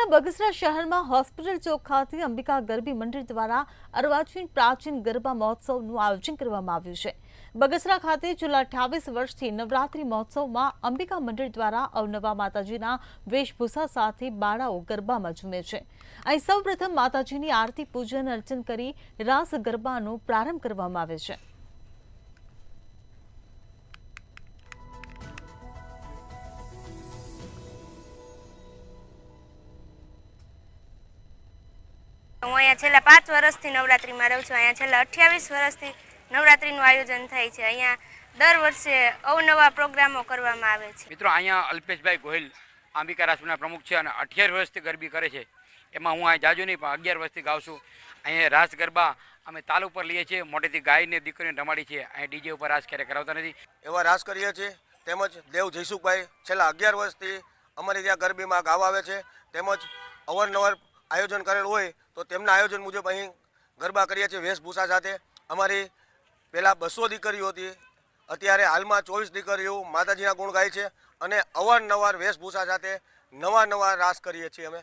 રાજ્યના બગસરા શહેરમાં હોસ્પિટલ ચોક ખાતે અંબિકા ગરબી મંડળ દ્વારા અર્વાચીન પ્રાચીન ગરબા મહોત્સવનું આયોજન કરવામાં આવ્યું છે બગસરા ખાતે છેલ્લા અઠાવીસ વર્ષથી નવરાત્રી મહોત્સવમાં અંબિકા મંડળ દ્વારા અવનવા માતાજીના વેશભૂષા સાથે બાળાઓ ગરબામાં ઝૂમે છે અહીં સૌપ્રથમ માતાજીની આરતી પૂજન અર્ચન કરી રાસ ગરબાનો પ્રારંભ કરવામાં આવે છે અહીંયા છેલ્લા પાંચ વર્ષથી નવરાત્રિમાં રહું છું અહીંયા છેલ્લા અઠ્યાવીસ વર્ષથી નવરાત્રિનું આયોજન થાય છે અહીંયા દર વર્ષે અવનવા પ્રોગ્રામો કરવામાં આવે છે મિત્રો અહીંયા અલ્પેશભાઈ ગોહિલ અંબિકા રાસના પ્રમુખ છે અને અઠ્યાર વર્ષથી ગરબી કરે છે એમાં હું અહીંયા જાજુ નહીં પણ અગિયાર વર્ષથી ગાઉં છું અહીંયા રાસ ગરબા અમે તાલ ઉપર લઈએ છીએ મોટેથી ગાયને દીકરીને રમાડી છીએ અહીંયા ડીજે ઉપર રાસ ક્યારે કરાવતા નથી એવા રાસ કરીએ છીએ તેમજ દેવ જયસુખભાઈ છેલ્લા અગિયાર વર્ષથી અમારી ત્યાં ગરબીમાં ગાવા આવે છે તેમજ અવારનવાર આયોજન કરેલ હોય તો તેમના આયોજન મુજબ અહીં ગરબા કરીએ છીએ વેશભૂષા સાથે અમારી પહેલાં બસો દીકરીઓ હતી અત્યારે હાલમાં ચોવીસ દીકરીઓ માતાજીના ગુણ ગાય છે અને અવારનવાર વેશભૂષા સાથે નવા નવા રાસ કરીએ છીએ અમે